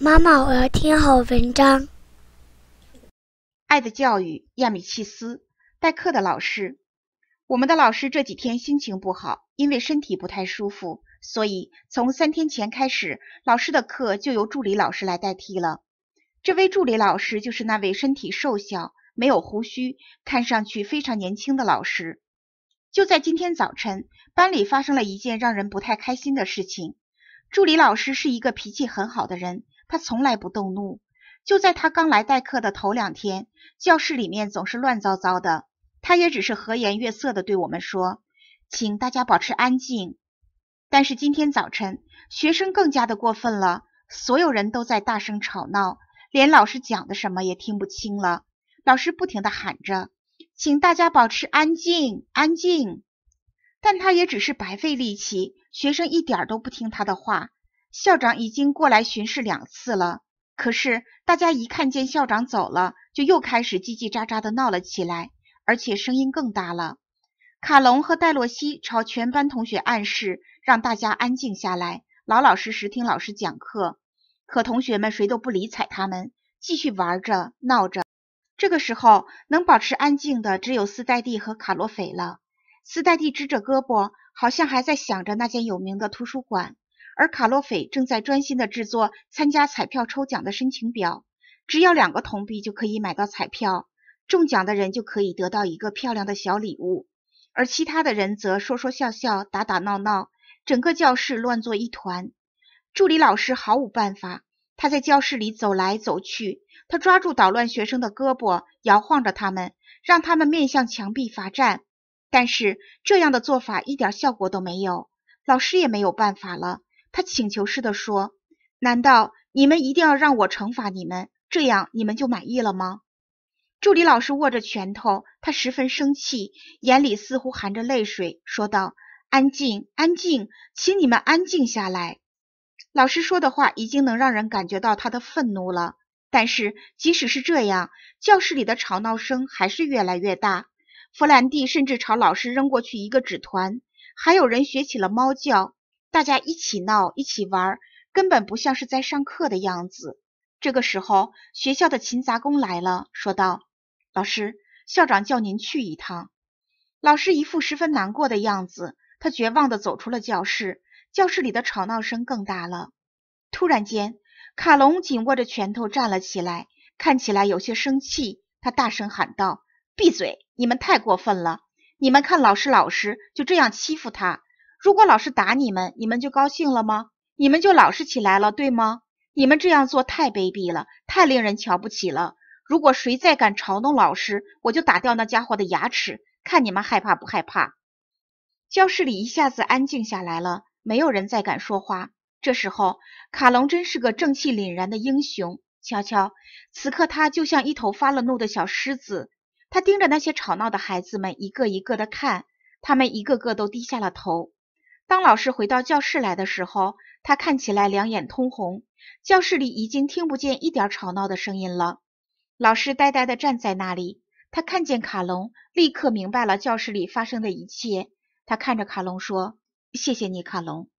妈妈，我要听好文章。《爱的教育》亚米契斯。代课的老师，我们的老师这几天心情不好，因为身体不太舒服，所以从三天前开始，老师的课就由助理老师来代替了。这位助理老师就是那位身体瘦小、没有胡须、看上去非常年轻的老师。就在今天早晨，班里发生了一件让人不太开心的事情。助理老师是一个脾气很好的人。他从来不动怒。就在他刚来代课的头两天，教室里面总是乱糟糟的。他也只是和颜悦色的对我们说：“请大家保持安静。”但是今天早晨，学生更加的过分了，所有人都在大声吵闹，连老师讲的什么也听不清了。老师不停的喊着：“请大家保持安静，安静。”但他也只是白费力气，学生一点都不听他的话。校长已经过来巡视两次了，可是大家一看见校长走了，就又开始叽叽喳喳的闹了起来，而且声音更大了。卡隆和戴洛西朝全班同学暗示，让大家安静下来，老老实实听老师讲课。可同学们谁都不理睬他们，继续玩着闹着。这个时候，能保持安静的只有斯戴蒂和卡洛菲了。斯戴蒂支着胳膊，好像还在想着那间有名的图书馆。而卡洛菲正在专心地制作参加彩票抽奖的申请表，只要两个铜币就可以买到彩票，中奖的人就可以得到一个漂亮的小礼物，而其他的人则说说笑笑、打打闹闹，整个教室乱作一团。助理老师毫无办法，他在教室里走来走去，他抓住捣乱学生的胳膊，摇晃着他们，让他们面向墙壁罚站，但是这样的做法一点效果都没有，老师也没有办法了。他请求似的说：“难道你们一定要让我惩罚你们，这样你们就满意了吗？”助理老师握着拳头，他十分生气，眼里似乎含着泪水，说道：“安静，安静，请你们安静下来。”老师说的话已经能让人感觉到他的愤怒了，但是即使是这样，教室里的吵闹声还是越来越大。弗兰蒂甚至朝老师扔过去一个纸团，还有人学起了猫叫。大家一起闹，一起玩，根本不像是在上课的样子。这个时候，学校的勤杂工来了，说道：“老师，校长叫您去一趟。”老师一副十分难过的样子，他绝望地走出了教室。教室里的吵闹声更大了。突然间，卡隆紧握着拳头站了起来，看起来有些生气。他大声喊道：“闭嘴！你们太过分了！你们看老师，老师就这样欺负他。”如果老师打你们，你们就高兴了吗？你们就老实起来了，对吗？你们这样做太卑鄙了，太令人瞧不起了。如果谁再敢嘲弄老师，我就打掉那家伙的牙齿，看你们害怕不害怕？教室里一下子安静下来了，没有人再敢说话。这时候，卡隆真是个正气凛然的英雄。瞧瞧，此刻他就像一头发了怒的小狮子，他盯着那些吵闹的孩子们一个一个的看，他们一个个都低下了头。当老师回到教室来的时候，他看起来两眼通红。教室里已经听不见一点吵闹的声音了。老师呆呆地站在那里，他看见卡隆，立刻明白了教室里发生的一切。他看着卡隆说：“谢谢你，卡隆。”